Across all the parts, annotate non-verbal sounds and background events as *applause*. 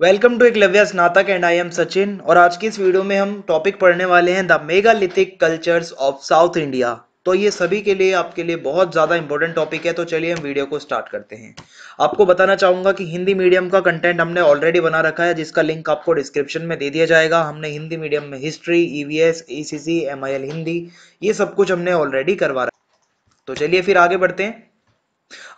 Welcome to Eklavya स्नातक and I am Sachin और आज की इस वीडियो में हम टॉपिक पढ़ने वाले हैं the megalithic cultures of south India तो ये सभी के लिए आपके लिए बहुत ज़्यादा इंपॉर्टेंट टॉपिक है तो चलिए हम वीडियो को स्टार्ट करते हैं आपको बताना चाहूँगा कि हिंदी मीडियम का कंटेंट हमने ऑलरेडी बना रखा है जिसका लिंक आपको डिस्क्रिप्शन में दे दिया जाएगा हमने हिंदी मीडियम में history E V S E C C M I L Hindi ये सब कुछ हमने ऑलरेडी करवा रखा तो चलिए फिर आगे बढ़ते हैं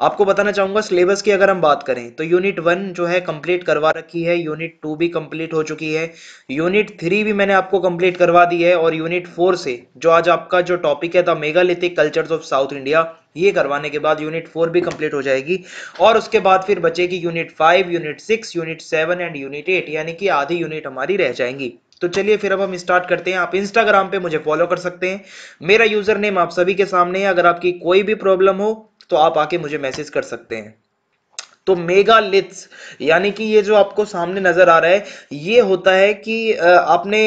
आपको बताना चाहूंगा सिलेबस की अगर हम बात करें तो यूनिट वन जो है कंप्लीट करवा रखी है यूनिट टू भी कंप्लीट हो चुकी है यूनिट थ्री भी मैंने आपको कंप्लीट करवा दी है और यूनिट फोर से जो आज आपका जो टॉपिक है the megalithic cultures of south India ये करवाने के बाद यूनिट फोर भी कंप्लीट हो जाएगी और उसके बाद फिर बचेगी unit five unit six unit seven and unit eight यानी कि आधी यूनिट हमारी रह जाएंगी तो चलिए फिर अब हम स्टार्ट करते हैं आप इंस्टाग्राम पे मुझे फॉलो कर सकते हैं मेरा यूजर नेम आप सभी के सामने है अगर आपकी कोई भी प्रॉब्लम हो तो आप आके मुझे मैसेज कर सकते हैं तो मेगा लिथ्स यानी कि ये जो आपको सामने नजर आ रहा है ये होता है कि आपने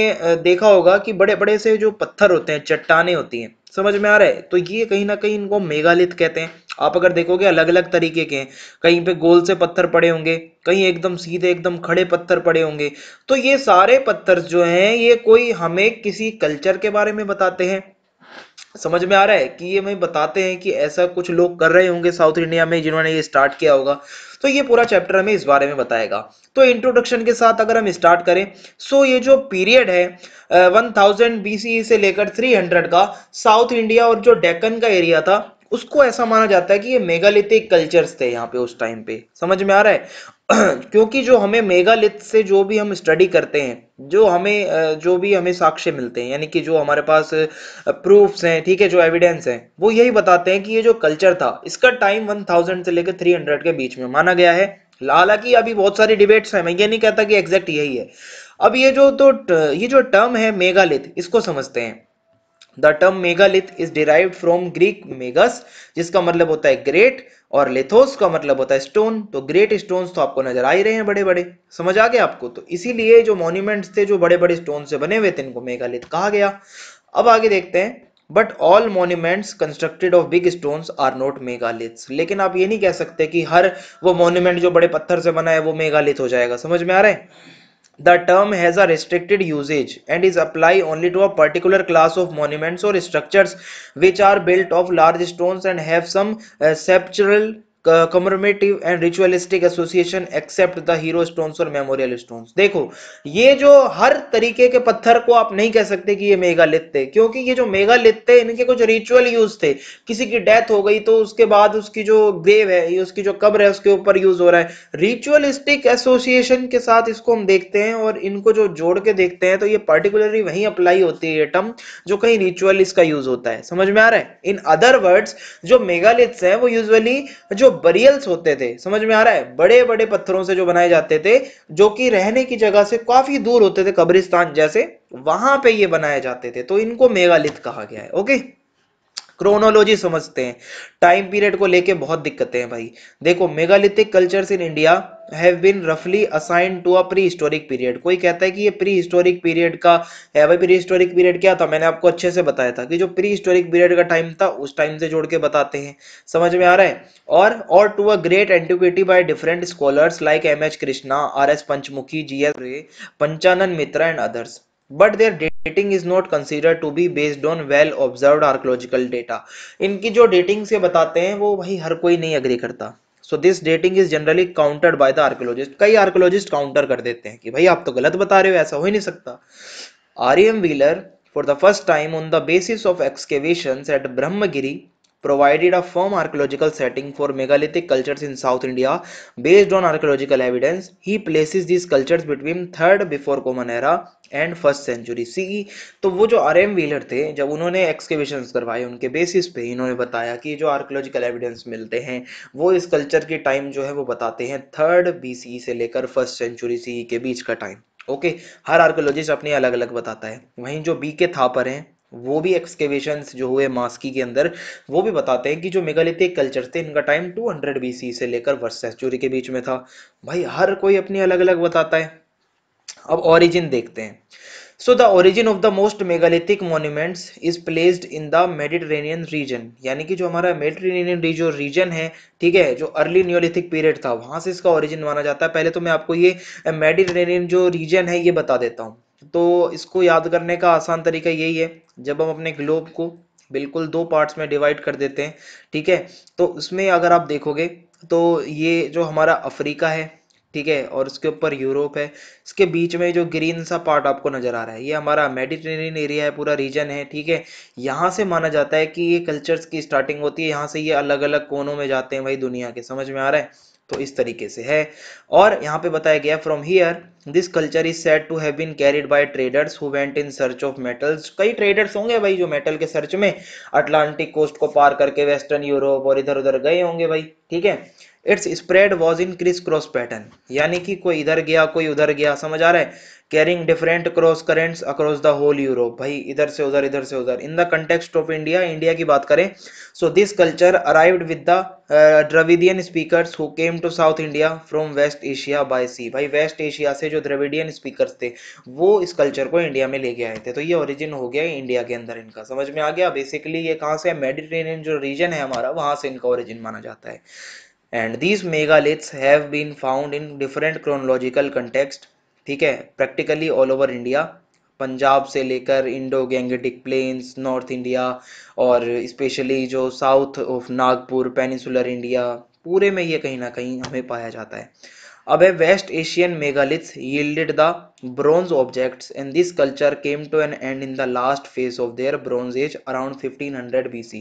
देखा होगा कि बड़े बड़े से जो पत्थर होते हैं चट्टाने होती हैं समझ में आ रहा है तो ये कहीं ना कहीं इनको मेगालिथ कहते हैं आप अगर देखोगे अलग अलग तरीके के हैं कहीं पे गोल से पत्थर पड़े होंगे कहीं एकदम सीधे एकदम खड़े पत्थर पड़े होंगे तो ये सारे पत्थर जो हैं ये कोई हमें किसी कल्चर के बारे में बताते हैं समझ में आ रहा है कि ये मैं बताते हैं कि ऐसा कुछ लोग कर रहे होंगे साउथ इंडिया में जिन्होंने ये स्टार्ट किया होगा तो ये पूरा चैप्टर हमें इस बारे में बताएगा तो इंट्रोडक्शन के साथ अगर हम स्टार्ट करें सो ये जो पीरियड है वन थाउजेंड बीसी से लेकर थ्री हंड्रेड का साउथ इंडिया और जो डेक्कन का एरिया था उसको ऐसा माना जाता है कि ये मेगालिथिक कल्चर्स थे यहाँ पे उस टाइम पे समझ में आ रहा है *clears throat* क्योंकि जो हमें मेगालिथ से जो भी हम स्टडी करते हैं जो हमें जो भी हमें साक्ष्य मिलते हैं यानी कि जो हमारे पास प्रूफ्स हैं ठीक है जो एविडेंस है वो यही बताते हैं कि ये जो कल्चर था इसका टाइम 1000 से लेकर 300 के बीच में माना गया है हालांकि अभी बहुत सारी डिबेट्स हैं मैं ये नहीं कहता कि एग्जैक्ट यही है अब ये जो तो ये जो टर्म है मेगालिथ इसको समझते हैं the term megalith is derive from Greek megas जिसका मतलब होता है ग्रेट और लेथोस का मतलब होता है स्टोन तो ग्रेट स्टोन तो आपको नजर आ ही रहे हैं बड़े बड़े समझ आ गए आपको तो इसीलिए जो मॉन्यूमेंट्स थे जो बड़े बड़े स्टोन से बने हुए थे इनको मेगालिथ कहा गया अब आगे देखते हैं but all monuments constructed of big stone are not megalith लेकिन आप ये नहीं कह सकते कि हर वो मोन्यूमेंट जो बड़े पत्थर से बना है वो मेगालिथ हो जाएगा समझ में आ रहा है The term has a restricted usage and is applied only to a particular class of monuments or structures which are built of large stones and have some uh, sculptural commemorative and ritualistic association except the hero stones और memorial stones देखो ये जो हर तरीके के पत्थर को आप नहीं कह सकते कि ये मेगा थे क्योंकि ये जो मेगा थे इनके कुछ रिचुअल यूज थे किसी की डेथ हो गई तो उसके बाद उसकी जो ग्रेव है उसकी जो कब्र है उसके ऊपर यूज हो रहा है रिचुअलिस्टिक एसोसिएशन के साथ इसको हम देखते हैं और इनको जो जोड़ के देखते हैं तो ये पर्टिकुलरली वही अप्लाई होती है ये टर्म जो कहीं रिचुअल इसका यूज होता है समझ में आ रहा है इन अदर वर्ड्स जो मेगा हैं वो यूजली जो बरियल्स होते थे समझ में आ रहा है बड़े बड़े पत्थरों से जो बनाए जाते थे जो कि रहने की जगह से काफी दूर होते थे कब्रिस्तान जैसे वहां पे ये बनाए जाते थे तो इनको मेगालिथ कहा गया है ओके क्रोनोलॉजी समझते हैं टाइम पीरियड को लेके बहुत दिक्कतें हैं भाई देखो megalithic cultures in India have been रफली assign to a prehistoric period कोई कहता है कि ये प्री हिस्टोरिक पीरियड का है भाई प्री हिस्टोरिक पीरियड क्या था मैंने आपको अच्छे से बताया था कि जो प्री हिस्टोरिक पीरियड का टाइम था उस टाइम से जोड़ के बताते हैं समझ में आ रहा है और और to a great antiquity by different scholars like M H Krishna R S Panchamukhi G S Ray Panchanan Mitra and others but their dating is not consider to be based on well observe archaeological data इनकी जो डेटिंग से बताते हैं वो भाई हर कोई नहीं agree करता so this dating is generally countered by the archaeologist कई आर्कोलॉजिस्ट काउंटर कर देते हैं कि भाई आप तो गलत बता रहे हो ऐसा हो ही नहीं सकता R E M Wheeler for the first time on the basis of excavation at Brahmagiri provided a firm archaeological setting for megalithic cultures in South India. Based on archaeological evidence, he places these cultures between third before common era and first century C तो वो जो R M wheeler थे जब उन्होंने excavation करवाए उनके basis पे इन्होंने बताया कि जो आर्कोलॉजिकल एविडेंस मिलते हैं वो इस कल्चर के टाइम जो है वो बताते हैं थर्ड बी सी से लेकर फर्स्ट सेंचुरी सी के बीच का टाइम ओके हर आर्कोलॉजिस्ट अपने अलग अलग बताता है वहीं जो बी के थापर हैं वो भी एक्सकेवेशन जो हुए मास्की के अंदर वो भी बताते हैं कि जो मेगालिथिक कल्चर थे इनका टाइम 200 हंड्रेड बीसी से लेकर वर्ष सेंचुरी के बीच में था भाई हर कोई अपनी अलग अलग बताता है अब ओरिजिन देखते हैं so the origin of the most megalithic monuments is placed in the Mediterranean region यानी कि जो हमारा मेडिटेरेनियन जो रीजन है ठीक है जो अर्ली न्योलिथिक पीरियड था वहां से इसका ओरिजिन माना जाता है पहले तो मैं आपको ये मेडिटेरेनियन जो रीजन है ये बता देता हूँ तो इसको याद करने का आसान तरीका यही है जब हम अपने ग्लोब को बिल्कुल दो पार्ट्स में डिवाइड कर देते हैं ठीक है तो उसमें अगर आप देखोगे तो ये जो हमारा अफ्रीका है ठीक है और उसके ऊपर यूरोप है इसके बीच में जो ग्रीन सा पार्ट आपको नज़र आ रहा है ये हमारा मेडिटेरेनियन एरिया है पूरा रीजन है ठीक है यहाँ से माना जाता है कि ये कल्चर्स की स्टार्टिंग होती है यहाँ से ये अलग अलग कोनों में जाते हैं भाई दुनिया के समझ में आ रहा है तो इस तरीके से है और यहाँ पे बताया गया from here this culture is set to have been carried by traders who went in search of metals कई ट्रेडर्स होंगे भाई जो मेटल के सर्च में अटलांटिक कोस्ट को पार करके वेस्टर्न यूरोप और इधर उधर गए होंगे भाई ठीक है its spread was in criss cross pattern यानी कि कोई इधर गया कोई उधर गया समझ आ रहा है carrying different cross currents across the whole Europe भाई इधर से उधर इधर से उधर in the context of India India की बात करें so this culture arrived with the Dravidian speakers who came to south India from west Asia by sea भाई वेस्ट एशिया से जो द्रविडियन स्पीकर्स थे वो इस कल्चर को इंडिया में लेके आए थे तो ये ओरिजिन हो गया इंडिया के अंदर इनका समझ में आ गया बेसिकली ये कहाँ से मेडिटेनियन जो रीजन है हमारा वहाँ से इनका ओरिजिन माना जाता है these megaliths have been found in different chronological context ठीक है practically all over India Punjab से लेकर Indo Gangetic plains north India और स्पेशली जो south of Nagpur peninsular India पूरे में ये कहीं ना कहीं हमें पाया जाता है अब a west Asian megaliths yielded the bronze objects in this culture came to an end in the last phase of their bronze age around 1500 BC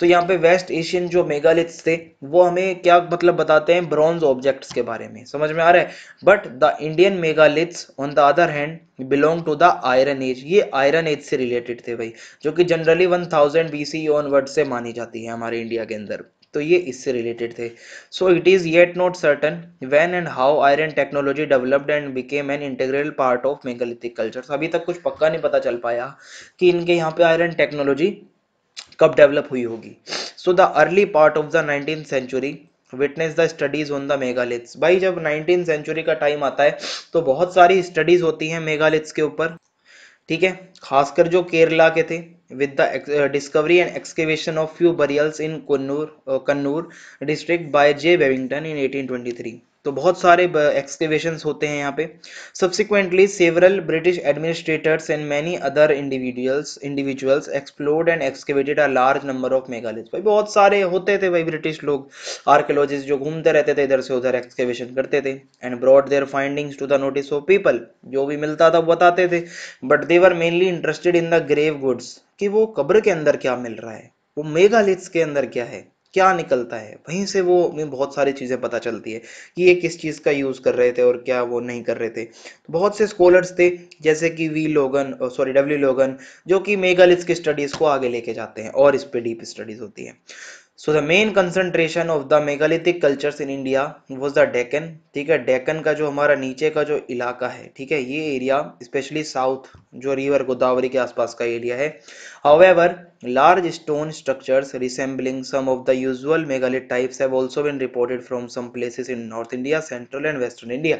तो यहाँ पे वेस्ट एशियन जो मेगालिथ्स थे वो हमें क्या मतलब बताते हैं ब्रोंज ऑब्जेक्ट्स के बारे में समझ में आ रहा है but the Indian megaliths on the other hand belong to the iron age ये आयरन एज से रिलेटेड थे भाई जो कि जनरली 1000 बीसी ऑनवर्ड से मानी जाती है हमारे इंडिया के अंदर तो ये इससे रिलेटेड थे so it is yet not certain when and how iron technology developed and became an integral part of megalithic culture अभी तक कुछ पक्का नहीं पता चल पाया कि इनके यहाँ पे आयरन टेक्नोलॉजी कब डेवलप हुई होगी so the early part of the nineteen century witness the studies on the megaliths भाई जब नाइनटीन सेंचुरी का टाइम आता है तो बहुत सारी स्टडीज होती हैं मेगालिथ्स के ऊपर ठीक है खासकर जो केरला के थे with the uh, discovery and excavation of few burials in Kannur, uh, Kannur district by J. Babington in 1823. तो बहुत सारे एक्सकेवेशन uh, होते हैं यहाँ पे subsequently several British administrators and many other individuals individuals explored and excavated a large number of megalith भाई बहुत सारे होते थे भाई ब्रिटिश लोग आर्कियोलॉजिस्ट जो घूमते रहते थे इधर से उधर एक्सकेवेशन करते थे and brought their findings to the notice of people जो भी मिलता था बताते थे but they were mainly interested in the grave goods कि वो कब्र के अंदर क्या मिल रहा है वो मेगालिथ्स के अंदर क्या है क्या निकलता है वहीं से वो में बहुत सारी चीज़ें पता चलती है कि ये किस चीज़ का यूज़ कर रहे थे और क्या वो नहीं कर रहे थे तो बहुत से स्कॉलर्स थे जैसे कि वी लोगन सॉरी डब्ल्यू लोगन जो कि मेगालिथ्स की स्टडीज़ को आगे लेके जाते हैं और इस पर डीप स्टडीज़ होती है so the main concentration of the megalithic cultures in India was the Deccan ठीक है डेकन का जो हमारा नीचे का जो इलाका है ठीक है ये एरिया स्पेशली साउथ जो रिवर गोदावरी के आसपास का एरिया है however large stone structures resembling some of the usual megalith types have also been reported from some places in north India central and western India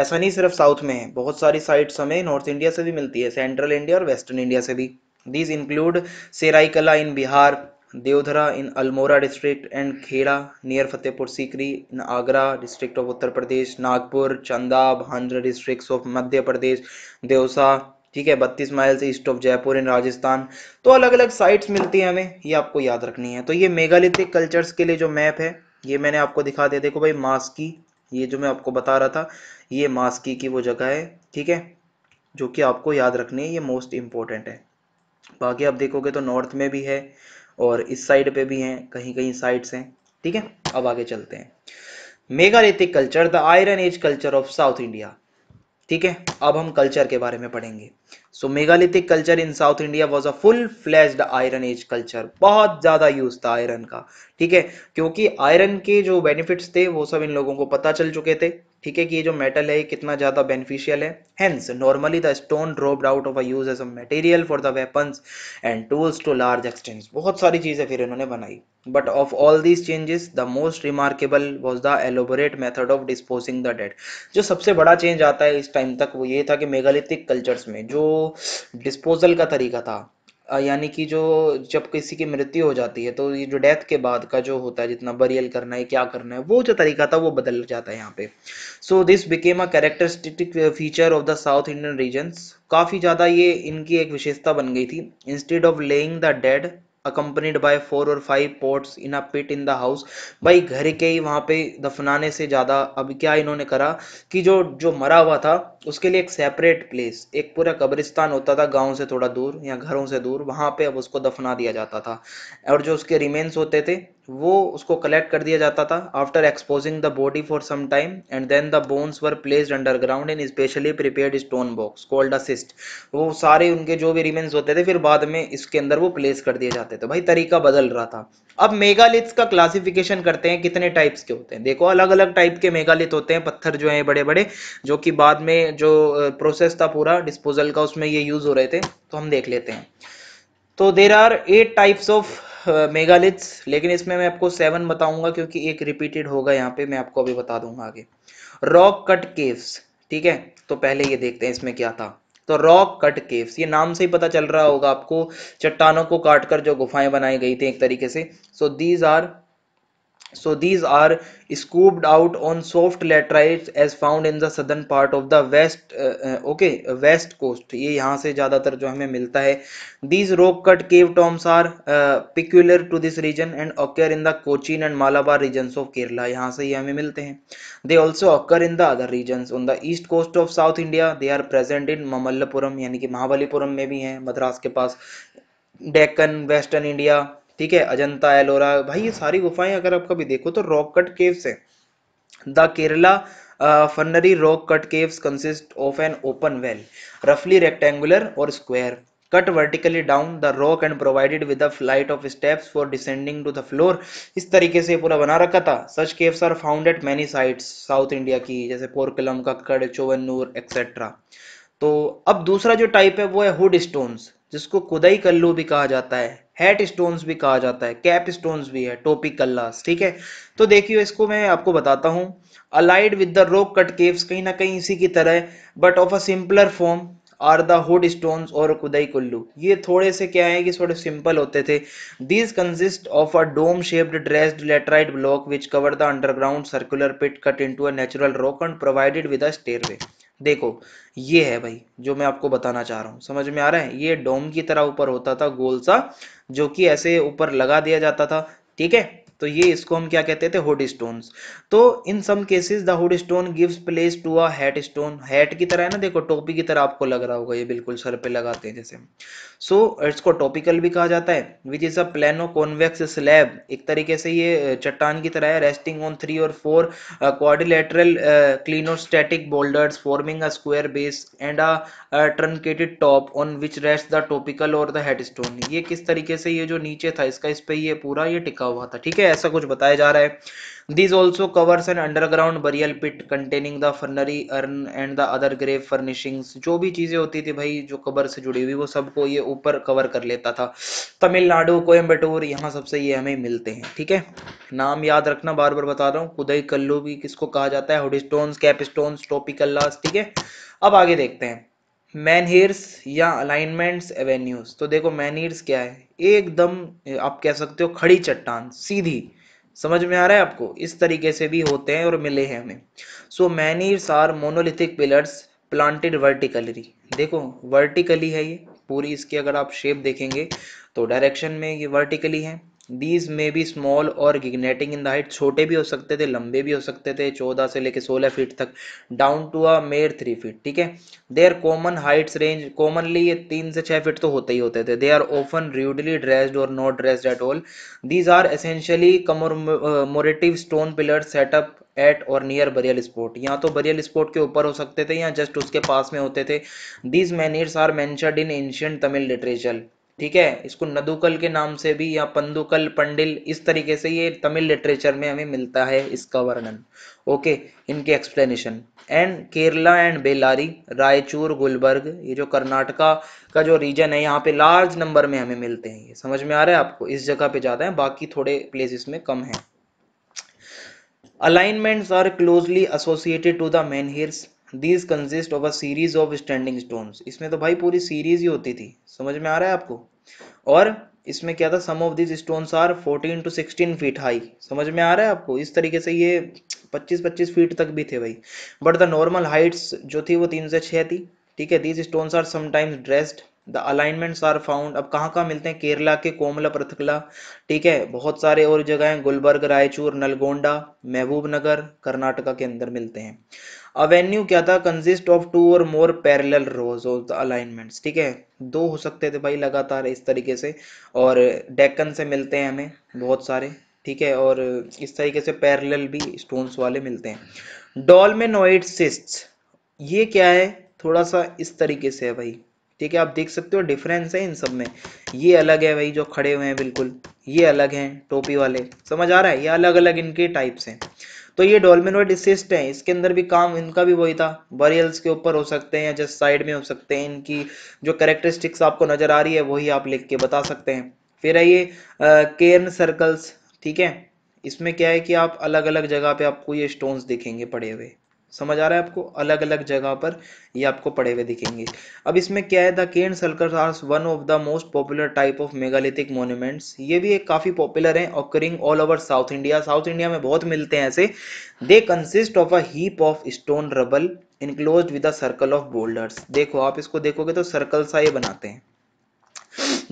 ऐसा नहीं सिर्फ साउथ में है बहुत सारी साइट्स हमें नॉर्थ इंडिया से भी मिलती है सेंट्रल इंडिया और वेस्टर्न इंडिया से भी these include Seraikela in Bihar Devdhura in Almora district and Kheda near Fatehpur Sikri in Agra district of Uttar Pradesh Nagpur Chanda Bhandra district of Madhya Pradesh Deosa ठीक है बत्तीस miles east of Jaipur in Rajasthan तो अलग अलग साइट्स मिलती हैं हमें ये आपको याद रखनी है तो ये मेगालिथिक कल्चर्स के लिए जो मैप है ये मैंने आपको दिखा दिया देखो भाई मास्की ये जो मैं आपको बता रहा था ये मास्की की वो जगह है ठीक है जो कि आपको याद रखनी है ये मोस्ट इम्पोर्टेंट है बाकी आप देखोगे तो नॉर्थ में भी है और इस साइड पे भी हैं कहीं कहीं साइड्स हैं ठीक है अब आगे चलते हैं mega culture the iron age culture of south India ठीक है अब हम कल्चर के बारे में पढ़ेंगे so megalithic culture in south India was a full fledged iron age culture बहुत ज्यादा यूज था आयरन का ठीक है क्योंकि आयरन के जो बेनिफिट्स थे वो सब इन लोगों को पता चल चुके थे ठीक है कि ये जो मेटल है कितना ज्यादा बेनिफिशियल है hence normally the stone dropped out of a use as a material for the weapons and tools to large extents बहुत सारी चीजें फिर इन्होंने बनाई but of all these changes the most remarkable was the elaborate method of disposing the dead जो सबसे बड़ा change आता है इस टाइम तक वो ये था कि मेगालिथिक कल्चर्स में जो डिस्पोजल का तरीका था यानी कि जो जब किसी की मृत्यु हो जाती है तो ये जो डेथ के बाद का जो होता है जितना बरियल करना है क्या करना है वो जो तरीका था वो बदल जाता है यहाँ पे so this became a characteristic feature of the south Indian regions काफ़ी ज़्यादा ये इनकी एक विशेषता बन गई थी instead of laying the dead accompanied by four or five pots in a pit in the house भाई घर के ही वहाँ पे दफनाने से ज़्यादा अब क्या इन्होंने करा कि जो जो मरा हुआ था उसके लिए एक सेपरेट प्लेस एक पूरा कब्रिस्तान होता था गाँव से थोड़ा दूर या घरों से दूर वहाँ पे अब उसको दफना दिया जाता था और जो उसके रिमेन्स होते थे वो उसको कलेक्ट कर दिया जाता था after exposing the body for some time and then the bones were placed underground in specially prepared stone box called a cist वो सारे उनके जो भी रिमेन्स होते थे फिर बाद में इसके अंदर वो प्लेस कर दिए जाते थे भाई तरीका बदल रहा था अब मेगालिथ्स का क्लासिफिकेशन करते हैं कितने टाइप्स के होते हैं देखो अलग अलग टाइप के मेगालिथ होते हैं पत्थर जो हैं बड़े बड़े जो कि बाद में जो प्रोसेस था पूरा डिस्पोजल का उसमें ये यूज हो रहे थे तो हम देख लेते हैं तो there are eight types of megaliths लेकिन इसमें मैं आपको सेवन बताऊंगा क्योंकि एक रिपीटेड होगा यहाँ पे मैं आपको अभी बता दूंगा आगे रॉक कट केव्स ठीक है तो पहले ये देखते हैं इसमें क्या था तो रॉक कट केव्स ये नाम से ही पता चल रहा होगा आपको चट्टानों को काटकर जो गुफाएं बनाई गई थी एक तरीके से so these are So these are scooped out on soft laterites as found in the southern part of the west uh, uh, okay west coast ye yahan se zyada tar jo hame milta hai These rock cut cave tombs are uh, peculiar to this region and occur in the Cochin and Malabar regions of Kerala yahan se ye hame milte hain They also occur in the other regions on the east coast of South India they are present in Mamallapuram yani ki mahabalipuram mein bhi hain madras ke paas deccan western india ठीक है अजंता एलोरा भाई ये सारी गुफाएं अगर आप कभी देखो तो रॉक कट केव्स है the Kerala funerary rock cut caves consist of an open well रफली rectangular or square cut vertically down the rock and provided with a flight of steps for descending to the floor इस तरीके से पूरा बना रखा था such caves are found at many sites South India की जैसे पोरकलम कक्कड़ चोवनूर एक्सेट्रा तो अब दूसरा जो टाइप है वो है हुड स्टोन्स जिसको कुदई कल्लू भी कहा जाता है हेड स्टोन्स भी कहा जाता है कैप स्टोन्स भी है टोपी कल्लास ठीक है तो देखिए इसको मैं आपको बताता हूँ allied with the rock cut caves कहीं ना कहीं इसी की तरह but of a simpler form are the hood stones और कुदई कुल्लू ये थोड़े से क्या है कि थोड़े सिंपल होते थे this consist of a dome shaped dressed laterite block which cover the underground circular pit cut into a natural rock and provided with a stairway देखो ये है भाई जो मैं आपको बताना चाह रहा हूँ समझ में आ रहा है ये डोम की तरह ऊपर होता था गोल सा जो कि ऐसे ऊपर लगा दिया जाता था ठीक है तो ये इसको हम क्या कहते थे हुड स्टोन तो in some cases the hood stone gives place to at stone hat की तरह है ना देखो टोपी की तरह आपको लग रहा होगा ये बिल्कुल सर पे लगाते हैं जैसे सो so, इसको टॉपिकल भी कहा जाता है which is a plano convex slab एक तरीके से ये चट्टान की तरह है resting on three or four quadrilateral clinostatic boulders forming a square base and a truncated top on which rest the topikal or the head stone ये किस तरीके से ये जो नीचे था इसका इस पे ये पूरा ये टिका हुआ था ठीक है है ऐसा कुछ बताया जा रहा है this also covers an underground burial pit containing the funerary urn and the other grave furnishings जो भी चीज़ें होती थी भाई जो कबर से जुड़ी हुई वो सबको ये ऊपर कवर कर लेता था तमिलनाडु कोयम्बटूर यहाँ सबसे ये हमें मिलते हैं ठीक है नाम याद रखना बार बार बता रहा हूँ कुदई कल्लू भी किसको कहा जाता है हुडी होडिस्टोन्स कैपस्टोन्स टोपिकल्लास ठीक है अब आगे देखते हैं मैनहेर्स या अलाइनमेंट्स एवेन्यूज तो देखो मैनहेर्स क्या है एकदम आप कह सकते हो खड़ी चट्टान सीधी समझ में आ रहा है आपको इस तरीके से भी होते हैं और मिले हैं हमें so menhirs are monolithic pillars planted vertically देखो वर्टिकली है ये पूरी इसकी अगर आप शेप देखेंगे तो डायरेक्शन में ये वर्टिकली है दीज मे बी स्मॉल और गिगनेटिंग इन द हाइट छोटे भी हो सकते थे लंबे भी हो सकते थे चौदह से लेकर सोलह फीट तक down to a mere three feet ठीक है they are common heights range commonly ये तीन से छः फीट तो होते ही होते थे they are often rudely dressed or not dressed at all these are essentially memorative stone pillar set up at or near burial spot या तो बरियल स्पोर्ट के ऊपर हो सकते थे या जस्ट उसके पास में होते थे these menhirs are mentioned in ancient Tamil literature ठीक है इसको नदुकल के नाम से भी या पंदुकल पंडिल इस तरीके से ये तमिल लिटरेचर में हमें मिलता है इसका वर्णन ओके इनके explanation and Kerala and Bellary Raichur Gulbarga ये जो कर्नाटका का जो रीजन है यहाँ पे लार्ज नंबर में हमें मिलते हैं ये समझ में आ रहा है आपको इस जगह पे ज़्यादा है बाकी थोड़े प्लेसिस में कम है alignments are closely associated to the menhirs these consist of a series of standing stones इसमें तो भाई पूरी सीरीज ही होती थी समझ में आ रहा है आपको और इसमें क्या था some of these stones are 14 to 16 feet high समझ में आ रहा है आपको इस तरीके से ये 25-25 फीट तक भी थे भाई बट द नॉर्मल हाइट्स जो थी वो तीन से छः थी ठीक है these stones are sometimes dressed the alignments are found अब कहाँ कहाँ मिलते हैं केरला के कोमला पृथकला ठीक है बहुत सारे और जगह हैं गुलबर्ग रायचूर नलगोंडा महबूब नगर कर्नाटका के अंदर मिलते हैं अवेन्यू क्या था consist of two or more parallel rows of the alignments ठीक है दो हो सकते थे भाई लगातार इस तरीके से और डेक्कन से मिलते हैं हमें बहुत सारे ठीक है और इस तरीके से पैरल भी स्टोन्स वाले मिलते हैं डॉलमेनोइड सिस्ट ये क्या है थोड़ा सा इस तरीके से है भाई ठीक है आप देख सकते हो डिफरेंस है इन सब में ये अलग है भाई जो खड़े हुए हैं बिल्कुल ये अलग हैं टोपी वाले समझ आ रहा है ये अलग अलग इनके टाइप्स हैं तो ये डोल्मेनोइड डिसिस्ट हैं इसके अंदर भी काम इनका भी वही था बरियल्स के ऊपर हो सकते हैं या जस्ट साइड में हो सकते हैं इनकी जो करेक्टरिस्टिक्स आपको नज़र आ रही है वही आप लिख के बता सकते हैं फिर है ये केर्न सर्कल्स ठीक है इसमें क्या है कि आप अलग अलग जगह पे आपको ये स्टोन्स दिखेंगे पड़े हुए समझ आ रहा है आपको अलग अलग जगह पर ये आपको पड़े हुए दिखेंगे अब इसमें क्या है the cairn circle one of the most popular type of megalithic monuments ये भी एक काफ़ी पॉपुलर है occurring all over South India South India में बहुत मिलते हैं ऐसे they consist of a heap of stone rubble enclose with circle of boulders देखो आप इसको देखोगे तो सर्कल सा ये बनाते हैं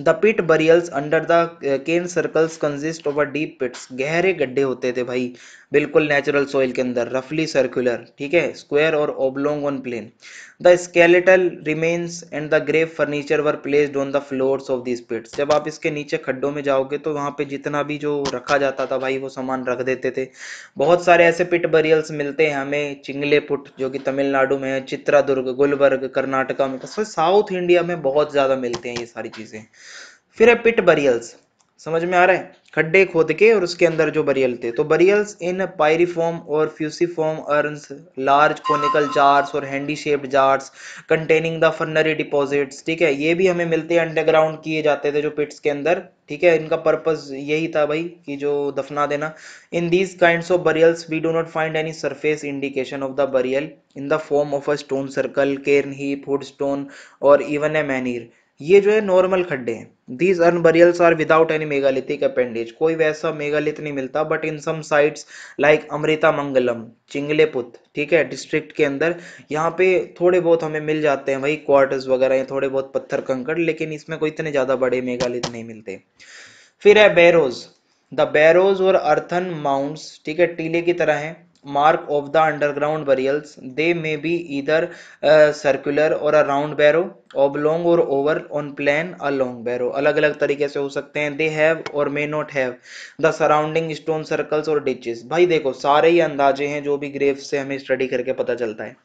the pit burials under the cairn circles consist of a deep pits गहरे गड्ढे होते थे भाई बिल्कुल नेचुरल सॉइल के अंदर रफली सर्कुलर ठीक है square or oblong on plan the skeletal remains and the grave furniture were placed on the floors of this pits जब आप इसके नीचे खड्डों में जाओगे तो वहाँ पे जितना भी जो रखा जाता था भाई वो सामान रख देते थे बहुत सारे ऐसे पिट बरियल्स मिलते हैं हमें चिंगले पुट जो कि तमिलनाडु में है चित्रादुर्ग गुलबर्ग कर्नाटका में तो साउथ इंडिया में बहुत ज़्यादा मिलते हैं ये सारी चीज़ें फिर है पिट बरियल्स समझ में आ रहा है खड्डे खोद के और उसके अंदर जो बरियल थे तो burials in pyriform or fusiform urns large conical jars or handi shaped jars containing the funerary deposits ठीक है ये भी हमें मिलते हैं अंडरग्राउंड किए जाते थे जो पिट्स के अंदर ठीक है इनका पर्पज यही था भाई कि जो दफना देना in these kind of burials we do not find any surface indication of the burial in the form of a stone circle cairn heap hood stone or even a menhir ये जो है नॉर्मल खड्डे हैं these urn burials are without any megalithic appendage कोई वैसा megalith नहीं मिलता but in some sites like Amrita Mangalam Chingleput ठीक है डिस्ट्रिक्ट के अंदर यहाँ पे थोड़े बहुत हमें मिल जाते हैं वही क्वार्टर्स वगैरह या थोड़े बहुत पत्थर कंकड़ लेकिन इसमें कोई इतने ज़्यादा बड़े मेगालिथ नहीं मिलते फिर है barrows the barrows or earthen mounds ठीक है टीले की तरह हैं mark of the underground burials they may be either uh, circular or a round barrow oblong or oval on plan a long barrow अलग अलग तरीके से हो सकते हैं they have और may not have the surrounding stone circles or ditches भाई देखो सारे ही अंदाजे हैं जो भी ग्रेव से हमें स्टडी करके पता चलता है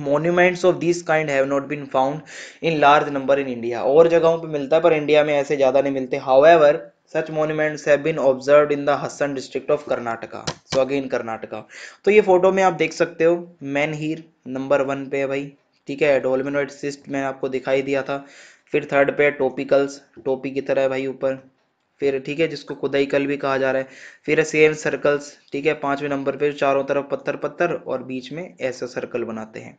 monuments of this kind have not been found in large number in India और जगहों पे मिलता है पर इंडिया में ऐसे ज़्यादा नहीं मिलते however such monuments have been observe in the Hassan district of Karnataka so again Karnataka तो ये फोटो में आप देख सकते हो मैन हीर नंबर वन पे है भाई ठीक है डोलमिनोइड सिस्ट मैंने आपको दिखाई दिया था फिर थर्ड पे टोपिकल्स टोपी की तरह है भाई ऊपर फिर ठीक है जिसको कल भी कहा जा रहा है फिर सेम सर्कल्स ठीक है पांचवें नंबर पे चारों तरफ पत्थर पत्थर और बीच में ऐसा सर्कल बनाते हैं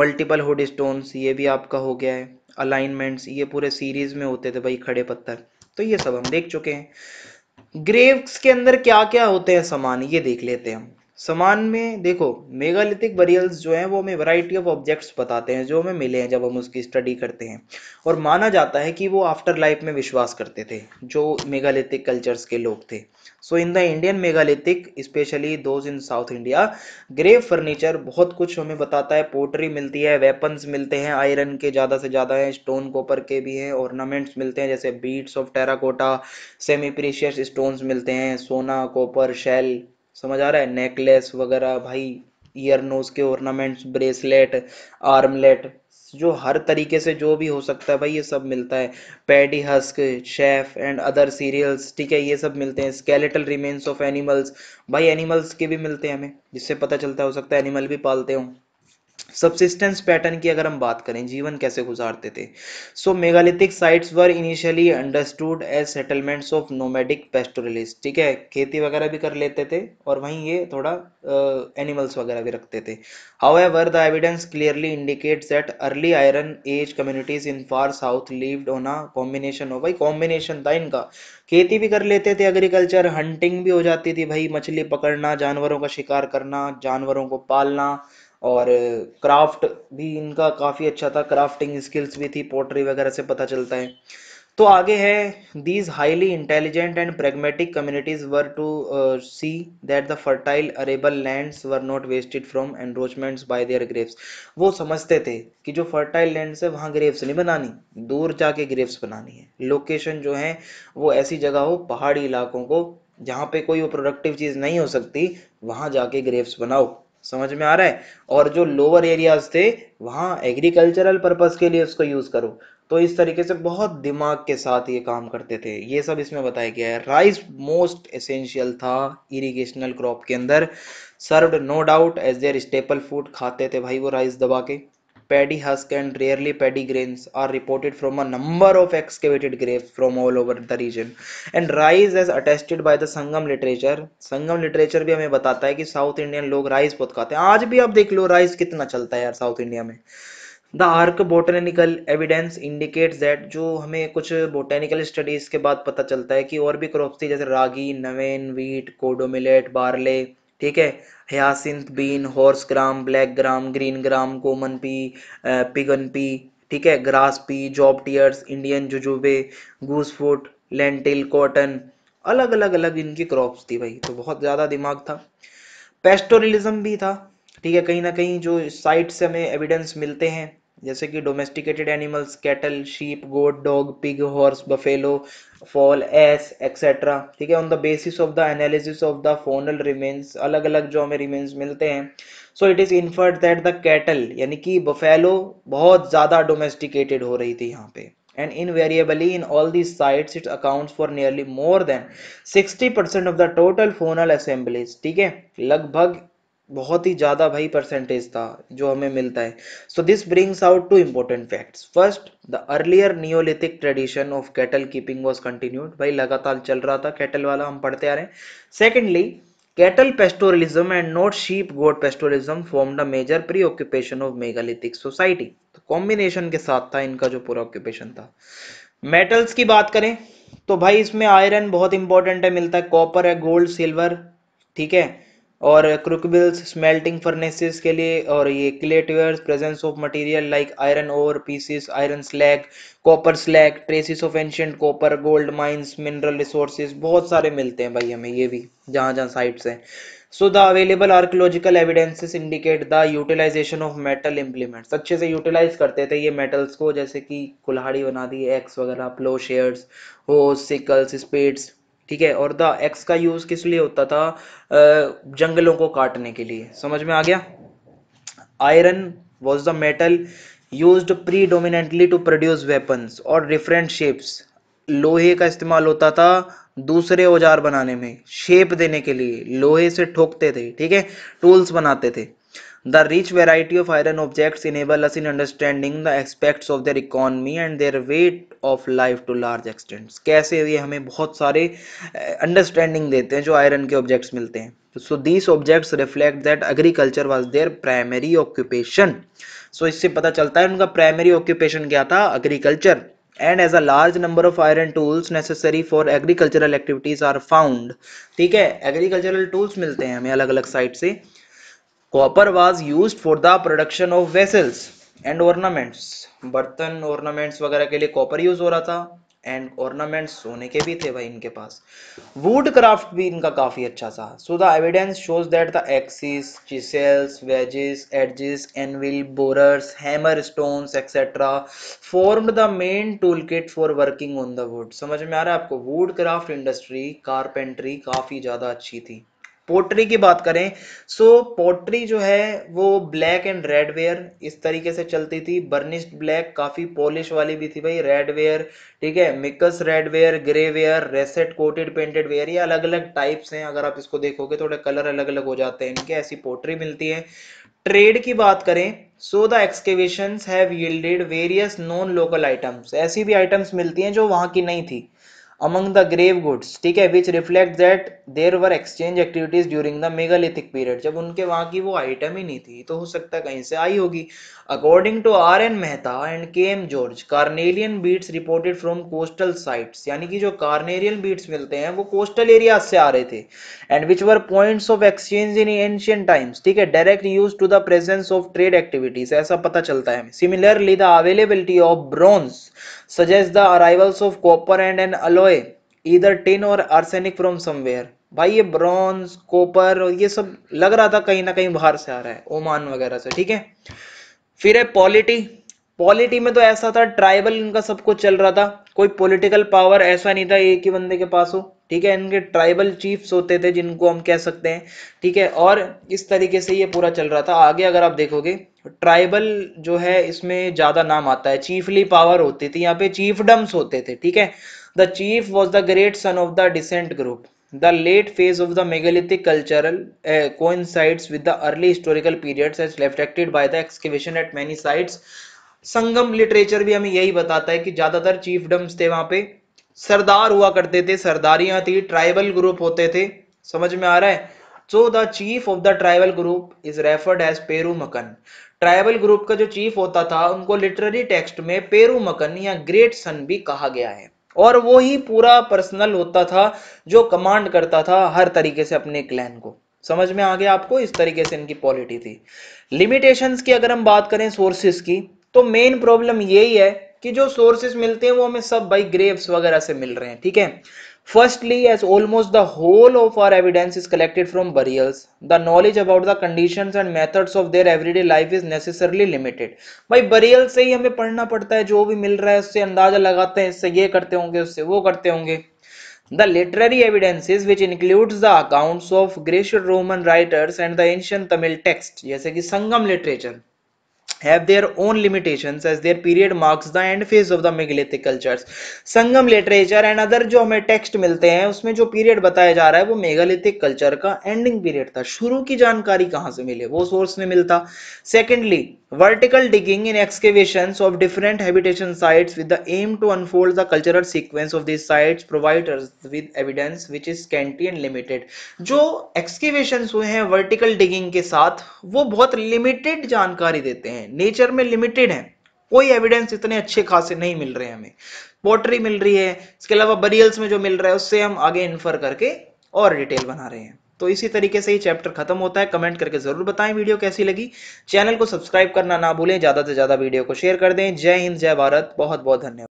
मल्टीपल होड स्टोन्स ये भी आपका हो गया है अलाइनमेंट्स ये पूरे सीरीज में होते थे भाई खड़े पत्थर तो ये सब हम देख चुके हैं ग्रेव्स के अंदर क्या क्या होते हैं सामान ये देख लेते हैं हम समान में देखो मेगालिथिक बरियल्स जो हैं वो हमें वैरायटी ऑफ ऑब्जेक्ट्स बताते हैं जो हमें मिले हैं जब हम उसकी स्टडी करते हैं और माना जाता है कि वो आफ्टर लाइफ में विश्वास करते थे जो मेगालिथिक कल्चर्स के लोग थे so in the Indian megalithic specially those in south India grave furniture बहुत कुछ हमें बताता है पोटरी मिलती है वेपन्स मिलते हैं आयरन के ज़्यादा से ज़्यादा हैं स्टोन कॉपर के भी हैं ऑर्नामेंट्स मिलते हैं जैसे beads of terracotta semi precious stones मिलते हैं सोना कॉपर शेल समझ आ रहा है नेकलेस वगैरह भाई ईयर नोज के ऑर्नामेंट्स ब्रेसलेट आर्मलेट जो हर तरीके से जो भी हो सकता है भाई ये सब मिलता है paddy husk chaff and other cereals ठीक है ये सब मिलते हैं स्केलेटल रिमेन्स ऑफ एनिमल्स भाई एनिमल्स के भी मिलते हैं हमें जिससे पता चलता हो सकता है एनिमल भी पालते हों सबसिस्टेंस पैटर्न की अगर हम बात करें जीवन कैसे गुजारते थे so megalithic sites were initially understood as settlements of nomadic pastoralist ठीक है खेती वगैरह भी कर लेते थे और वहीं ये थोड़ा एनिमल्स uh, वगैरह भी रखते थे however the evidence clearly indicates that early iron age communities in far south lived on a combination of भाई कॉम्बिनेशन था इनका खेती भी कर लेते थे एग्रीकल्चर हंटिंग भी हो जाती थी भाई मछली पकड़ना जानवरों का शिकार करना जानवरों को पालना और क्राफ्ट भी इनका काफ़ी अच्छा था क्राफ्टिंग स्किल्स भी थी पोट्री वगैरह से पता चलता है तो आगे है these highly intelligent and pragmatic communities were to see that the fertile arable lands were not wasted from encroachments by their graves वो समझते थे कि जो फर्टाइल लैंड्स है वहाँ ग्रेव्स नहीं बनानी दूर जाके ग्रेव्स बनानी है लोकेशन जो है वो ऐसी जगह हो पहाड़ी इलाकों को जहाँ पे कोई वो प्रोडक्टिव चीज़ नहीं हो सकती वहाँ जाके ग्रेव्स बनाओ समझ में आ रहा है और जो लोअर एरियाज थे वहां एग्रीकल्चरल पर्पज के लिए उसको यूज करो तो इस तरीके से बहुत दिमाग के साथ ये काम करते थे ये सब इसमें बताया गया है राइस मोस्ट एसेंशियल था इरिगेशनल क्रॉप के अंदर served no doubt as their staple food खाते थे भाई वो राइस दबा के paddy husk and rarely paddy grains are reported from a number of excavated graves from all over the region and rice as attested by the sangam literature sangam literature bhi hame batata hai ki south indian log rice bahut khate hain aaj bhi aap dekh lo rice kitna chalta hai yaar south india mein the archaeobotanical evidence indicate that जो हमें कुछ botanical studies के बाद पता चलता है कि और भी क्रॉप्स थी जैसे ragi navane wheat kodo millet millet barley ठीक है hyacinth bean horse gram black gram green gram common pea pigeon pea ठीक है grass pea Job tears Indian jujube goosefoot lentil cotton अलग अलग अलग इनकी क्रॉप्स थी भाई तो बहुत ज़्यादा दिमाग था पेस्टोरलिज्म भी था ठीक है कहीं ना कहीं जो साइट से हमें एविडेंस मिलते हैं जैसे कि domesticated animals cattle sheep goat dog pig horse buffalo fowl as etcetera ठीक है on the basis of the analysis of the faunal remains अलग अलग जो हमें रिमेन्स मिलते हैं so it is inferred that the cattle यानी कि बफेलो बहुत ज़्यादा डोमेस्टिकेटेड हो रही थी यहाँ पे and invariably in all all these it account for nearly more than sixty percent of the total faunal assemblages ठीक है लगभग बहुत ही ज़्यादा भाई परसेंटेज था जो हमें मिलता है so this brings out two important facts first the earlier neolithic tradition of cattle keeping was continued भाई लगातार चल रहा था कैटल वाला हम पढ़ते आ रहे हैं secondly cattle pastorism and not sheep goat pastorism form the major preoccupation of megalithic society combination के साथ था इनका जो पूरा ऑक्यूपेशन था मेटल्स की बात करें तो भाई इसमें आयरन बहुत इंपॉर्टेंट है मिलता है कॉपर है गोल्ड सिल्वर ठीक है और क्रुकबिल्स स्मेल्टिंग फर्नेसेस के लिए और ये क्लेटवेयर्स presence of material like iron ore pieces iron slag copper slag traces of ancient copper gold mines mineral resources बहुत सारे मिलते हैं भाई हमें ये भी जहाँ जहाँ साइट्स हैं so the available archaeological evidences indicate the utilization of metal implements अच्छे से यूटिलाइज करते थे ये मेटल्स को जैसे कि कुल्हाड़ी बना दी एक्स वगैरह प्लो शेयर्स सिकल्स स्पेड्स ठीक है और द एक्स का यूज किस लिए होता था जंगलों को काटने के लिए समझ में आ गया iron was the metal use predominantly to produce weapons और डिफरेंट शेप्स लोहे का इस्तेमाल होता था दूसरे औजार बनाने में शेप देने के लिए लोहे से ठोकते थे ठीक है टूल्स बनाते थे the rich variety of iron objects enable us in understanding the aspects of their economy and their way of life to large extent कैसे ये हमें बहुत सारे अंडरस्टैंडिंग देते हैं जो आयरन के ऑब्जेक्ट्स मिलते हैं so these objects reflect that agriculture was their primary occupation so इससे पता चलता है उनका प्राइमरी ऑक्यूपेशन क्या था agriculture and as a large number of iron tools necessary for agricultural activities are found ठीक है एग्रीकल्चरल टूल्स मिलते हैं हमें अलग अलग साइड से copper was use for the production of vessels and ornaments बर्तन ऑर्नामेंट्स वगैरह के लिए कॉपर यूज हो रहा था एंड ऑर्नामेंट्स सोने के भी थे भाई इनके पास वुड क्राफ्ट भी इनका काफी अच्छा था so the evidence shows that the axes chisels wedges adzes anvil borers hammer stones etcetera formed the main tool kit for working on the wood समझ में आ रहा है आपको वुड क्राफ्ट इंडस्ट्री कारपेंट्री काफी ज्यादा अच्छी थी पोट्री की बात करें सो so, पोट्री जो है वो ब्लैक एंड रेड वेयर इस तरीके से चलती थी बर्निश्ड ब्लैक काफ़ी पॉलिश वाली भी थी भाई रेड वेयर ठीक है mixed red ware grey ware russet coated painted ware ये अलग अलग टाइप्स हैं अगर आप इसको देखोगे थोड़े कलर अलग अलग हो जाते हैं इनके ऐसी पोट्री मिलती है ट्रेड की बात करें so the excavation have yielded various non local items ऐसी भी आइटम्स मिलती हैं जो वहाँ की नहीं थी among the grave goods ठीक है which reflect that there were exchange activities during the megalithic period जब उनके वहां की वो आइटम ही नहीं थी तो हो सकता कहीं से आई होगी according to R N Mehta and K M George carnelian beads reported from coastal sites यानी कि जो कार्नेलियन बीट्स मिलते हैं वो कोस्टल एरिया से आ रहे थे and which were points of exchange in ancient times ठीक है direct use to the presence of trade activities ऐसा पता चलता है similarly the availability of bronze suggest the arrivals of copper and an alloy alloy इधर tin or arsenic from somewhere भाई ये bronze copper और ये सब लग रहा था कहीं ना कहीं बाहर से आ रहा है ओमान वगैरह से ठीक है फिर है पॉलिटी पॉलिटी में तो ऐसा था ट्राइबल इनका सब कुछ चल रहा था कोई पॉलिटिकल पावर ऐसा नहीं था एक ही बंदे के पास हो ठीक है इनके ट्राइबल चीफ्स होते थे जिनको हम कह सकते हैं ठीक है और इस तरीके से ये पूरा चल रहा था आगे अगर आप देखोगे ट्राइबल जो है इसमें ज़्यादा नाम आता है चीफली पावर होती थी यहाँ पे चीफडम्स होते थे ठीक है The chief was the great son of the descent group. The late phase of the megalithic cultural uh, coincides with the early historical periods as reflected by the excavation at many sites. Sangam literature भी हमें यही बताता है कि ज़्यादातर चीफडम्स थे वहाँ पे सरदार हुआ करते थे सरदारियाँ थी ट्राइबल ग्रुप होते थे समझ में आ रहा है so the chief of the tribal group is referred as Perumakan tribal group का जो चीफ होता था उनको लिटरेरी टेक्स्ट में पेरू मकन या ग्रेट सन भी कहा गया है और वो ही पूरा पर्सनल होता था जो कमांड करता था हर तरीके से अपने क्लैन को समझ में आ गया आपको इस तरीके से इनकी पॉलिटी थी लिमिटेशंस की अगर हम बात करें सोर्सेस की तो मेन प्रॉब्लम यही है कि जो सोर्सेस मिलते हैं वो हमें सब भाई ग्रेव्स वगैरह से मिल रहे हैं ठीक है Firstly, as almost the whole of our evidence is collected from burials, the knowledge about the conditions and methods of their everyday life is necessarily limited. bhai burial se hi hame padhna padta hai jo bhi mil raha hai usse अंदाजा lagate hain isse ye karte honge usse wo karte honge The literary evidences which includes the accounts of Greco-Roman writers and the ancient Tamil text jaise ki sangam literature have their own limitations as their period marks the end phase of the megalithic cultures Sangam literature and other जो हमें text मिलते हैं उसमें जो period बताया जा रहा है वो megalithic culture का ending period था शुरू की जानकारी कहाँ से मिले वो source में मिलता secondly vertical digging in excavations of different habitation sites with the aim to unfold the cultural sequence of these sites provide us with evidence which is scanty and limited जो excavations हुए हैं vertical digging के साथ वो बहुत limited जानकारी देते हैं है नेचर में लिमिटेड है कोई एविडेंस इतने अच्छे खासे नहीं मिल रहे हमें पोट्री मिल रही है इसके अलावा बरियल्स में जो मिल रहा है उससे हम आगे इन्फर करके और डिटेल बना रहे हैं तो इसी तरीके से ये चैप्टर खत्म होता है कमेंट करके जरूर बताएं वीडियो कैसी लगी चैनल को सब्सक्राइब करना ना भूलें ज्यादा से ज्यादा वीडियो को शेयर कर दें जय हिंद जय भारत बहुत बहुत धन्यवाद